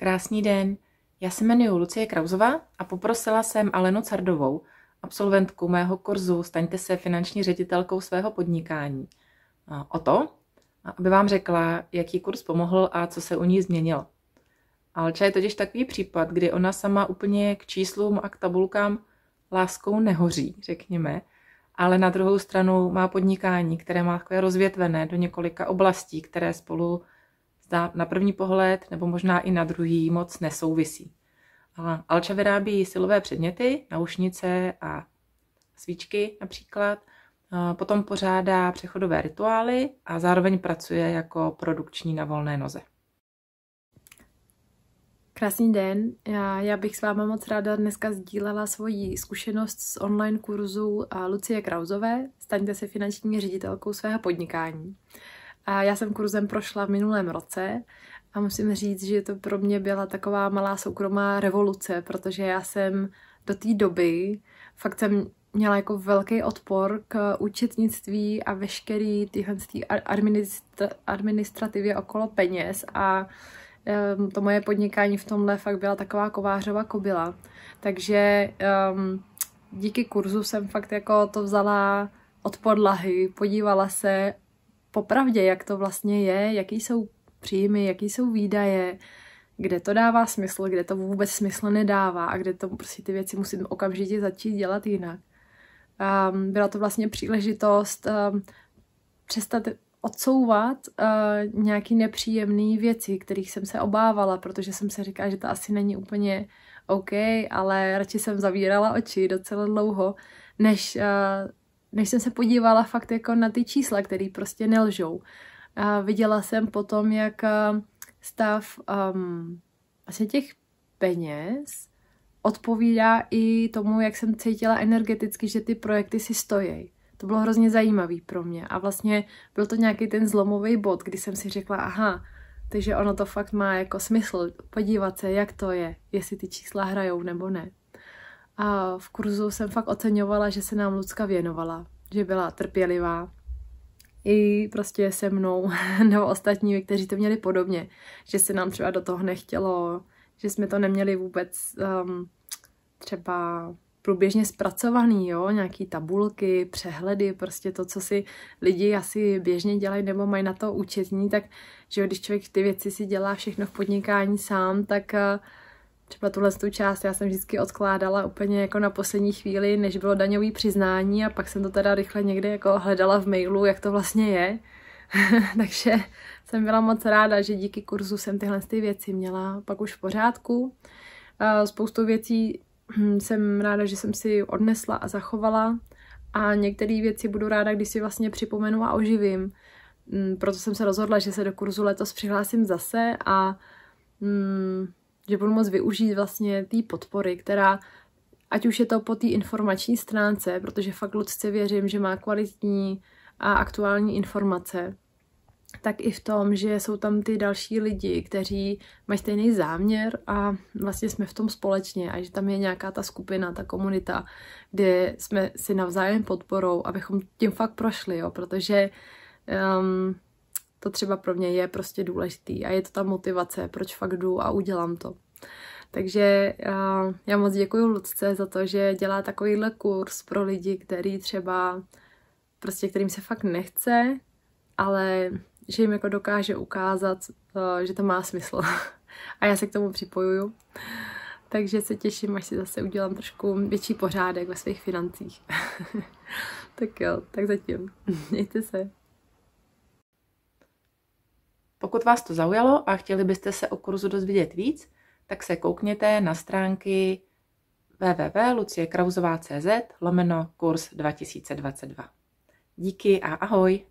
Krásný den. Já se jmenuji Lucie Krauzová a poprosila jsem Alenu Cardovou, absolventku mého kurzu Staňte se finanční ředitelkou svého podnikání, o to, aby vám řekla, jaký kurz pomohl a co se u ní změnilo. Alča je totiž takový případ, kdy ona sama úplně k číslům a k tabulkám láskou nehoří, řekněme, ale na druhou stranu má podnikání, které má takové rozvětvené do několika oblastí, které spolu na první pohled nebo možná i na druhý moc nesouvisí. Alča vyrábí silové předměty, naušnice a svíčky například, potom pořádá přechodové rituály a zároveň pracuje jako produkční na volné noze. Krásný den. Já, já bych s váma moc ráda dneska sdílela svoji zkušenost z online kurzu Lucie Krauzové. Staňte se finanční ředitelkou svého podnikání. A já jsem kurzem prošla v minulém roce a musím říct, že to pro mě byla taková malá soukromá revoluce, protože já jsem do té doby fakt jsem měla jako velký odpor k účetnictví a veškerý tyhle administra- administrativě okolo peněz a um, to moje podnikání v tomhle fakt byla taková kovářová kobila. Takže um, díky kurzu jsem fakt jako to vzala od podlahy, podívala se, popravdě, jak to vlastně je, jaký jsou příjmy, jaký jsou výdaje, kde to dává smysl, kde to vůbec smysl nedává a kde to prostě ty věci musím okamžitě začít dělat jinak. Um, byla to vlastně příležitost um, přestat odsouvat uh, nějaký nepříjemné věci, kterých jsem se obávala, protože jsem se říkala, že to asi není úplně OK, ale radši jsem zavírala oči docela dlouho, než uh, než jsem se podívala fakt jako na ty čísla, které prostě nelžou. A viděla jsem potom, jak eh, stav um, ehm, asi vlastně těch peněz odpovídá i tomu, jak jsem cítila energeticky, že ty projekty si stojí. To bylo hrozně zajímavý pro mě a vlastně byl to nějaký ten zlomový bod, kdy jsem si řekla, aha, takže ono to fakt má jako smysl podívat se, jak to je, jestli ty čísla hrajou nebo ne. A v kurzu jsem fakt oceňovala, že se nám Lucka věnovala, že byla trpělivá i prostě se mnou nebo ostatními, kteří to měli podobně, že se nám třeba do toho nechtělo, že jsme to neměli vůbec um, třeba průběžně zpracovaný, jo, nějaký tabulky, přehledy, prostě to, co si lidi asi běžně dělají nebo mají na to účetní, tak, že když člověk ty věci si dělá všechno v podnikání sám, tak uh, Třeba tuhle tu část já jsem vždycky odkládala úplně jako na poslední chvíli, než bylo daňový přiznání a pak jsem to teda rychle někde jako hledala v mailu, jak to vlastně je. Takže jsem byla moc ráda, že díky kurzu jsem tyhle ty věci měla pak už v pořádku. Spoustu věcí hm, jsem ráda, že jsem si odnesla a zachovala a některé věci budu ráda, když si vlastně připomenu a oživím. Hm, proto jsem se rozhodla, že se do kurzu letos přihlásím zase a hm, že budu moct využít vlastně té podpory, která ať už je to po té informační stránce, protože fakt Lucce věřím, že má kvalitní a aktuální informace, tak i v tom, že jsou tam ty další lidi, kteří mají stejný záměr a vlastně jsme v tom společně a že tam je nějaká ta skupina, ta komunita, kde jsme si navzájem podporou, abychom tím fakt prošli, jo, protože um, to třeba pro mě je prostě důležitý a je to ta motivace, proč fakt jdu a udělám to. Takže eh, já moc děkuji Lucce za to, že dělá takovýhle kurz pro lidi, který třeba prostě kterým se fakt nechce, ale že jim jako dokáže ukázat, eh, že to má smysl. A já se k tomu připojuju. Takže se těším, až si zase udělám trošku větší pořádek ve svých financích. tak jo, tak zatím. Mějte se. Pokud vás to zaujalo a chtěli byste se o kurzu dozvědět víc, tak se koukněte na stránky www.luciekrauzová.cz lomeno kurz 2022. Díky a ahoj!